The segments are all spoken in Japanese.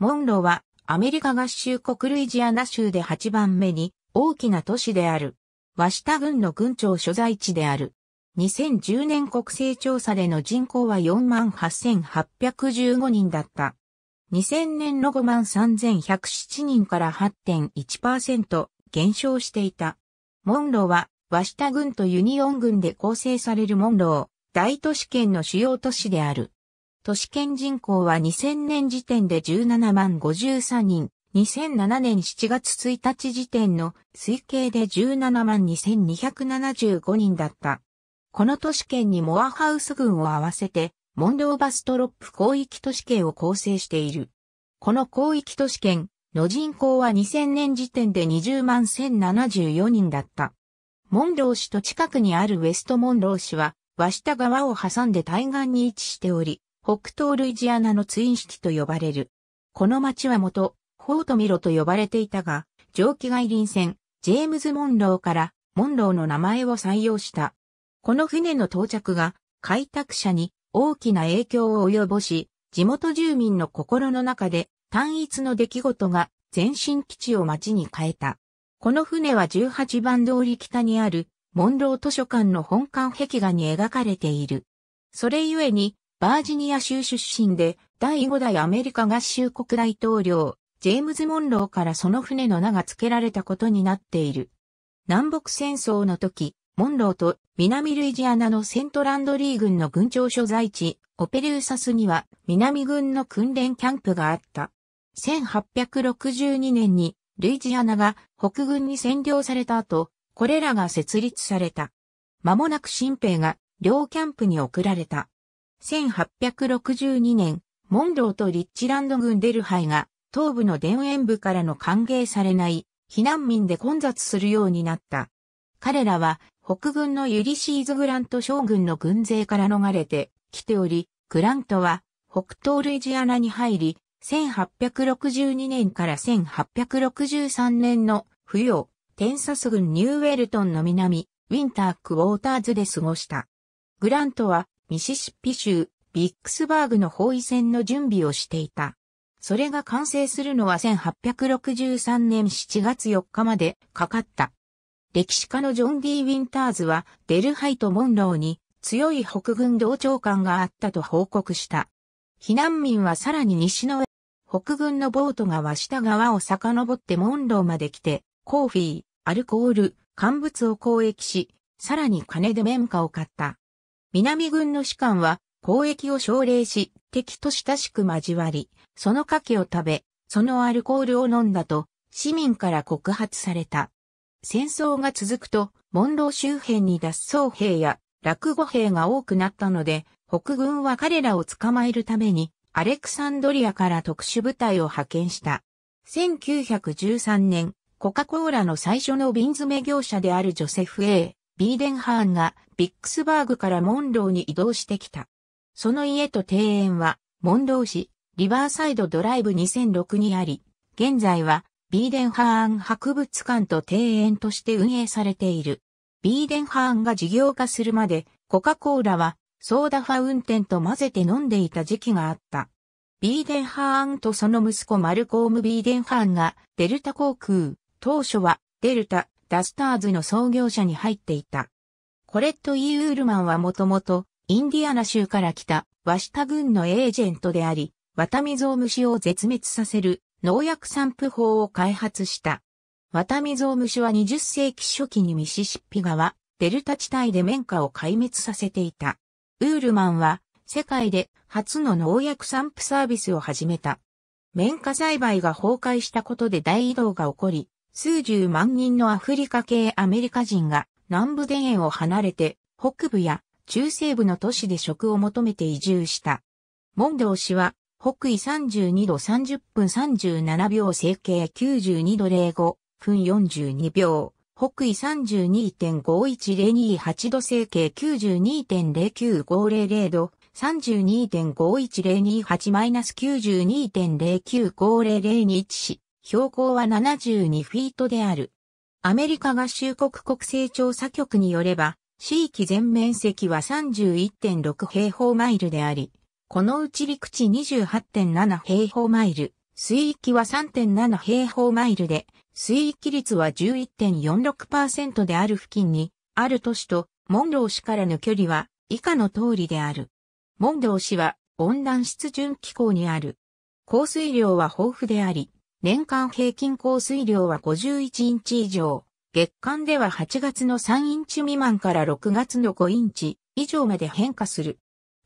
モンロはアメリカ合衆国ルイジアナ州で8番目に大きな都市である。ワシタ郡の郡庁所在地である。2010年国勢調査での人口は48,815人だった。2000年の53,107人から8.1%減少していた。モンロはワシタ郡とユニオン郡で構成されるモンロー、大都市圏の主要都市である。都市圏人口は2000年時点で17万53人、2007年7月1日時点の推計で17万2275人だった。この都市圏にモアハウス群を合わせて、モンドーバストロップ広域都市圏を構成している。この広域都市圏の人口は2000年時点で20万1074人だった。モンロー市と近くにあるウェストモンロー市は、和下川を挟んで対岸に位置しており、北東ルイジアナのツインシティと呼ばれる。この町は元、フォートミロと呼ばれていたが、蒸気外輪船、ジェームズ・モンローから、モンローの名前を採用した。この船の到着が、開拓者に大きな影響を及ぼし、地元住民の心の中で、単一の出来事が、前進基地を町に変えた。この船は18番通り北にある、モンロー図書館の本館壁画に描かれている。それゆえに、バージニア州出身で、第5代アメリカ合衆国大統領、ジェームズ・モンローからその船の名が付けられたことになっている。南北戦争の時、モンローと南ルイジアナのセントランドリー軍の軍庁所在地、オペルーサスには南軍の訓練キャンプがあった。1862年にルイジアナが北軍に占領された後、これらが設立された。間もなく新兵が両キャンプに送られた。1862年、モンローとリッチランド軍デルハイが東部の田園部からの歓迎されない避難民で混雑するようになった。彼らは北軍のユリシーズ・グラント将軍の軍勢から逃れてきており、グラントは北東ルイジアナに入り、1862年から1863年の冬をテンサス軍ニューウェルトンの南、ウィンター・クウォーターズで過ごした。グラントはミシシッピ州、ビックスバーグの包囲戦の準備をしていた。それが完成するのは1863年7月4日までかかった。歴史家のジョン・ディ・ウィンターズは、デルハイとモンローに強い北軍同調感があったと報告した。避難民はさらに西の北軍のボートが和下側を遡ってモンローまで来て、コーフィー、アルコール、乾物を交易し、さらに金で綿花を買った。南軍の士官は、交易を奨励し、敵と親しく交わり、その牡蠣を食べ、そのアルコールを飲んだと、市民から告発された。戦争が続くと、モンロー周辺に脱走兵や落語兵が多くなったので、北軍は彼らを捕まえるために、アレクサンドリアから特殊部隊を派遣した。1913年、コカ・コーラの最初の瓶詰め業者であるジョセフ・ A・ ビーデンハーンがビックスバーグからモンローに移動してきた。その家と庭園は、モンロー市、リバーサイドドライブ2006にあり、現在は、ビーデンハーン博物館と庭園として運営されている。ビーデンハーンが事業化するまで、コカ・コーラは、ソーダファウンテンと混ぜて飲んでいた時期があった。ビーデンハーンとその息子マルコーム・ビーデンハーンが、デルタ航空、当初は、デルタ、ダスターズの創業者に入っていた。コレット・イ・ー・ウールマンはもともと、インディアナ州から来た、ワシタ軍のエージェントであり、ワタミゾウムシを絶滅させる農薬散布法を開発した。ワタミゾウムシは20世紀初期にミシシッピ川、デルタ地帯で綿花を壊滅させていた。ウールマンは、世界で初の農薬散布サービスを始めた。綿花栽培が崩壊したことで大移動が起こり、数十万人のアフリカ系アメリカ人が南部田園を離れて、北部や中西部の都市で食を求めて移住した。モ道ド氏は、北緯32度30分37秒整形92度05分42秒、北緯32.5102.8度整形92.09500度、32.51028-92.09500に位置標高は72フィートである。アメリカ合衆国国勢調査局によれば、市域全面積は31.6平方マイルであり、このうち陸地28.7平方マイル、水域は3.7平方マイルで、水域率は11.46%である付近に、ある都市とモンロー市からの距離は以下の通りである。モンロー市は温暖湿潤気候にある。降水量は豊富であり、年間平均降水量は51インチ以上、月間では8月の3インチ未満から6月の5インチ以上まで変化する。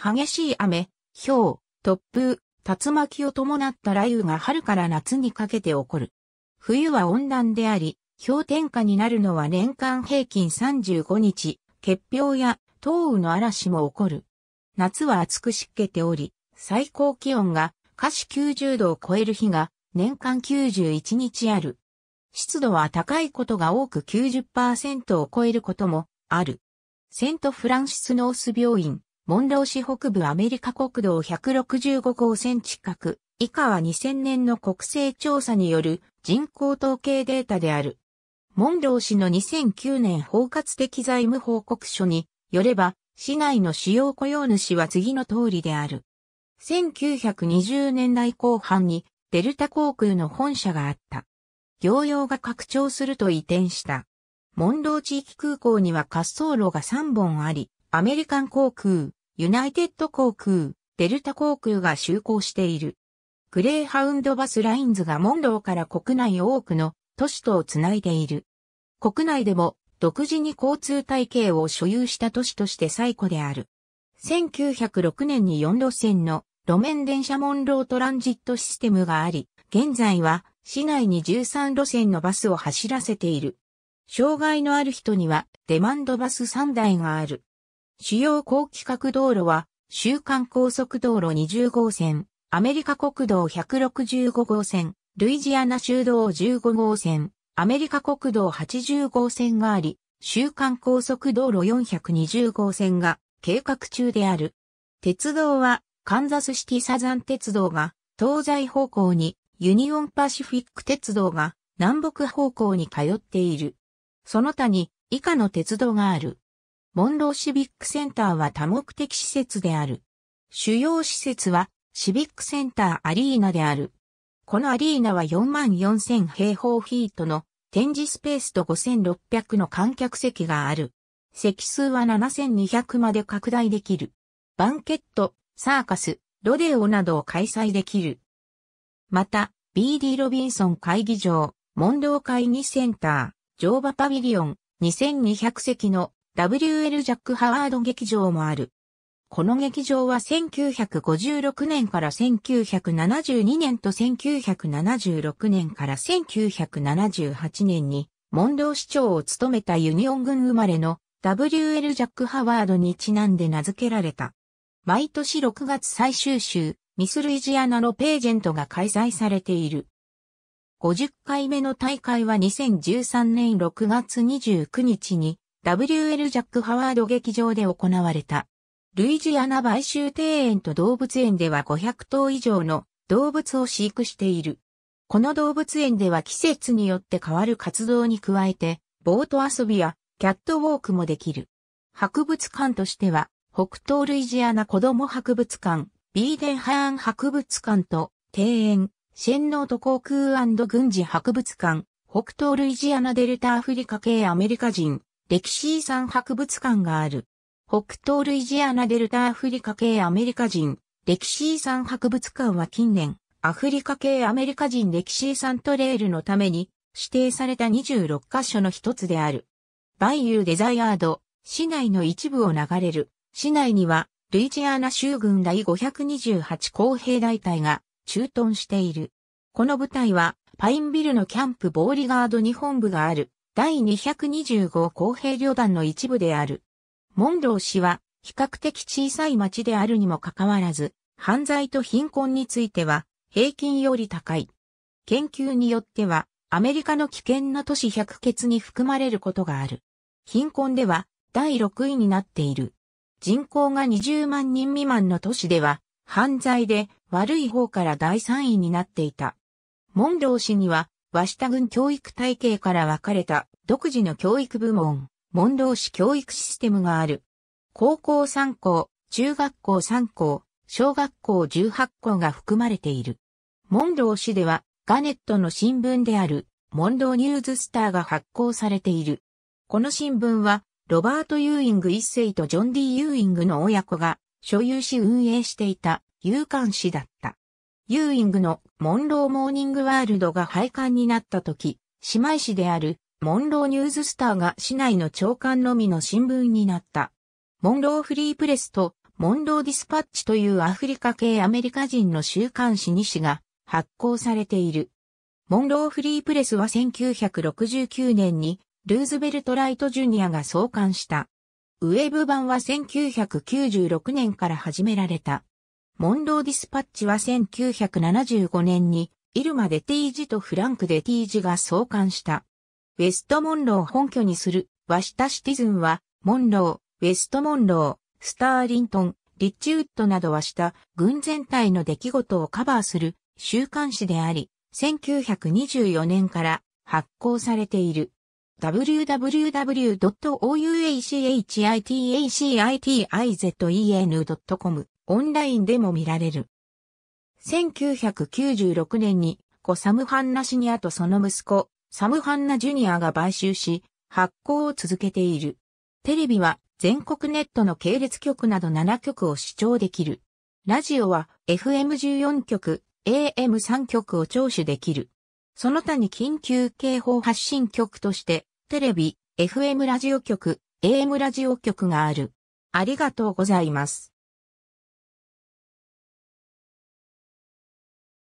激しい雨、氷、突風、竜巻を伴った雷雨が春から夏にかけて起こる。冬は温暖であり、氷点下になるのは年間平均35日、結氷や東雨の嵐も起こる。夏は暑く湿気ており、最高気温が下肢90度を超える日が年間91日ある。湿度は高いことが多く90%を超えることもある。セントフランシスノース病院、モンロー市北部アメリカ国道165号線近く、以下は2000年の国勢調査による人口統計データである。モンロー市の2009年包括的財務報告書によれば、市内の主要雇用主は次の通りである。1920年代後半にデルタ航空の本社があった。業用が拡張すると移転した。モンロー地域空港には滑走路が3本あり、アメリカン航空、ユナイテッド航空、デルタ航空が就航している。グレーハウンドバスラインズがモンローから国内多くの都市とをつないでいる。国内でも独自に交通体系を所有した都市として最古である。1906年に4路線の路面電車モンロートランジットシステムがあり、現在は市内に13路線のバスを走らせている。障害のある人にはデマンドバス3台がある。主要高規格道路は、週間高速道路20号線、アメリカ国道165号線、ルイジアナ州道15号線、アメリカ国道80号線があり、週間高速道路420号線が計画中である。鉄道はカンザスシティサザン鉄道が東西方向に、ユニオンパシフィック鉄道が南北方向に通っている。その他に以下の鉄道がある。モンローシビックセンターは多目的施設である。主要施設はシビックセンターアリーナである。このアリーナは44,000平方フィートの展示スペースと5600の観客席がある。席数は7200まで拡大できる。バンケット、サーカス、ロデオなどを開催できる。また、BD ロビンソン会議場、モンロー会議センター、乗馬パビリオン、2200席の WL ジャック・ハワード劇場もある。この劇場は1956年から1972年と1976年から1978年に、モンロー市長を務めたユニオン軍生まれの WL ジャック・ハワードにちなんで名付けられた。毎年6月最終週、ミスルイジアナのページェントが開催されている。50回目の大会は2013年6月29日に WL ジャック・ハワード劇場で行われた。ルイジアナ買収庭園と動物園では500頭以上の動物を飼育している。この動物園では季節によって変わる活動に加えて、ボート遊びやキャットウォークもできる。博物館としては北東ルイジアナ子供博物館、ビーデンハーン博物館と、庭園、シェンノート航空軍事博物館、北東ルイジアナデルタアフリカ系アメリカ人、歴史遺産博物館がある。北東ルイジアナデルタアフリカ系アメリカ人、歴史遺産博物館は近年、アフリカ系アメリカ人歴史遺産トレイルのために指定された26カ所の一つである。バイユーデザイアード、市内の一部を流れる市内には、ルイジアナ州軍第528公兵大隊が駐屯している。この部隊は、パインビルのキャンプボーリガード日本部がある、第225公兵旅団の一部である。モンロー氏は、比較的小さい町であるにもかかわらず、犯罪と貧困については、平均より高い。研究によっては、アメリカの危険な都市百欠に含まれることがある。貧困では、第6位になっている。人口が20万人未満の都市では、犯罪で悪い方から第3位になっていた。モンロー氏には、ワシタ郡教育体系から分かれた独自の教育部門、モンロー市教育システムがある。高校3校、中学校3校、小学校18校が含まれている。モンロー市では、ガネットの新聞である、モンローニューズスターが発行されている。この新聞は、ロバート・ユーイング一世とジョン・ディ・ユーイングの親子が所有し運営していた有刊誌だった。ユーイングのモンロー・モーニング・ワールドが廃刊になった時、姉妹誌であるモンロー・ニューズ・スターが市内の長官のみの新聞になった。モンロー・フリープレスとモンロー・ディスパッチというアフリカ系アメリカ人の週刊誌2誌が発行されている。モンロー・フリープレスは1969年にルーズベルト・ライト・ジュニアが創刊した。ウェブ版は1996年から始められた。モンローディスパッチは1975年に、イルマデ・ティージとフランクデ・ティージが創刊した。ウェストモンロー本拠にする、ワシタシティズンは、モンロー、ウェストモンロー、スターリントン、リッチウッドなどはした軍全体の出来事をカバーする週刊誌であり、1924年から発行されている。w w w o u a c h i t i z e n c o m オンラインでも見られる。1996年にコサムハンナシニアとその息子、サムハンナジュニアが買収し、発行を続けている。テレビは全国ネットの系列局など7局を視聴できる。ラジオは FM14 局、AM3 局を聴取できる。その他に緊急警報発信局として、テレビ、FM ラジオ局、AM ラジオ局がある。ありがとうございます。